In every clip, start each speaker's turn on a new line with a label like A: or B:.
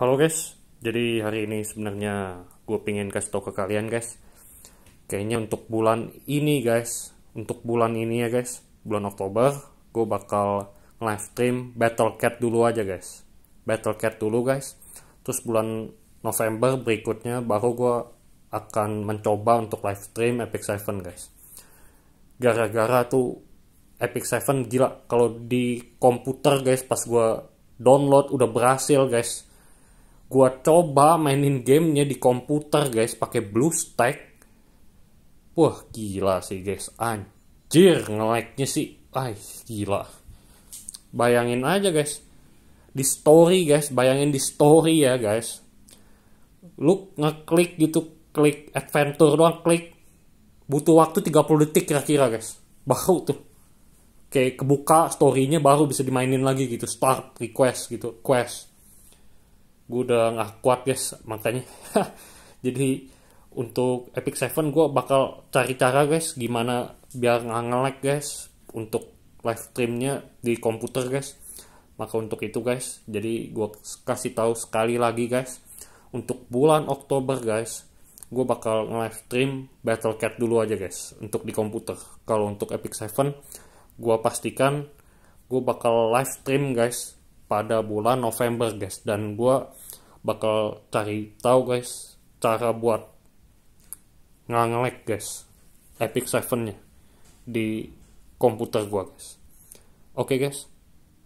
A: Halo guys, jadi hari ini sebenarnya gue pengen kasih tau ke kalian guys. Kayaknya untuk bulan ini guys, untuk bulan ini ya guys, bulan Oktober, gue bakal live stream Battle Cat dulu aja guys. Battle Cat dulu guys. Terus bulan November berikutnya baru gue akan mencoba untuk live stream Epic Seven guys. Gara-gara tuh Epic Seven gila kalau di komputer guys pas gue download udah berhasil guys gua coba mainin gamenya di komputer guys pakai BlueStack wah gila sih guys anjir nya sih ay gila bayangin aja guys di story guys bayangin di story ya guys lu ngeklik gitu klik adventure doang klik butuh waktu 30 detik kira-kira guys baru tuh kayak kebuka storynya baru bisa dimainin lagi gitu start request gitu quest gue udah nggak kuat guys makanya jadi untuk Epic Seven gue bakal cari cara guys gimana biar nggak ngelag guys untuk live streamnya di komputer guys maka untuk itu guys jadi gue kasih tahu sekali lagi guys untuk bulan Oktober guys gue bakal live stream Battle Cat dulu aja guys untuk di komputer kalau untuk Epic Seven gue pastikan gue bakal live stream guys pada bulan November guys dan gue bakal cari tahu guys cara buat ngelek guys Epic 7 nya di komputer gue guys oke okay, guys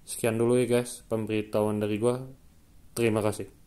A: sekian dulu ya guys pemberitahuan dari gue terima kasih